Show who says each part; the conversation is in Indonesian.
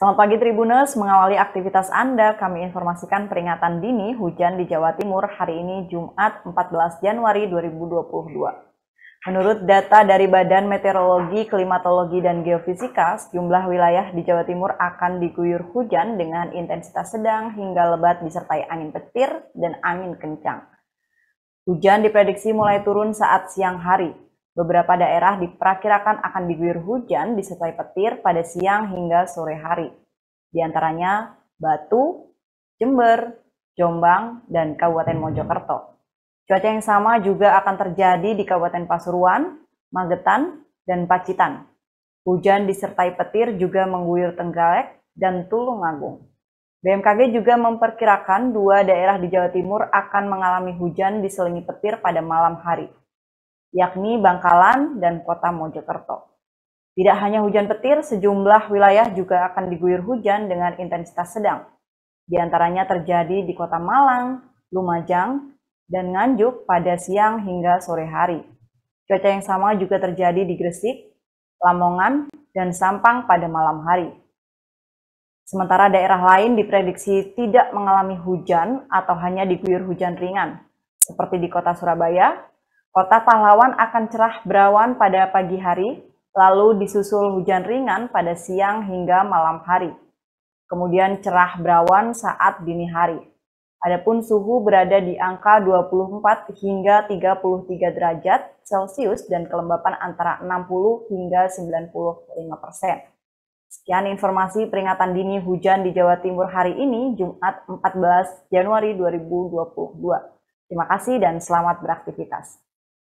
Speaker 1: Selamat pagi Tribuners, mengawali aktivitas Anda, kami informasikan peringatan dini hujan di Jawa Timur hari ini Jumat 14 Januari 2022. Menurut data dari Badan Meteorologi, Klimatologi, dan Geofisika, sejumlah wilayah di Jawa Timur akan diguyur hujan dengan intensitas sedang hingga lebat disertai angin petir dan angin kencang. Hujan diprediksi mulai turun saat siang hari, Beberapa daerah diperkirakan akan diguyur hujan disertai petir pada siang hingga sore hari. Di antaranya Batu, Jember, Jombang, dan Kabupaten Mojokerto. Cuaca yang sama juga akan terjadi di Kabupaten Pasuruan, Magetan, dan Pacitan. Hujan disertai petir juga mengguyur Tenggalek dan Tulungagung. BMKG juga memperkirakan dua daerah di Jawa Timur akan mengalami hujan diselingi petir pada malam hari yakni Bangkalan dan kota Mojokerto. Tidak hanya hujan petir, sejumlah wilayah juga akan diguyur hujan dengan intensitas sedang. Di antaranya terjadi di kota Malang, Lumajang, dan Nganjuk pada siang hingga sore hari. Cuaca yang sama juga terjadi di Gresik, Lamongan, dan Sampang pada malam hari. Sementara daerah lain diprediksi tidak mengalami hujan atau hanya diguyur hujan ringan, seperti di kota Surabaya, Kota pahlawan akan cerah berawan pada pagi hari, lalu disusul hujan ringan pada siang hingga malam hari. Kemudian cerah berawan saat dini hari. Adapun suhu berada di angka 24 hingga 33 derajat Celcius dan kelembapan antara 60 hingga 95 persen. Sekian informasi peringatan dini hujan di Jawa Timur hari ini, Jumat 14 Januari 2022. Terima kasih dan selamat beraktivitas.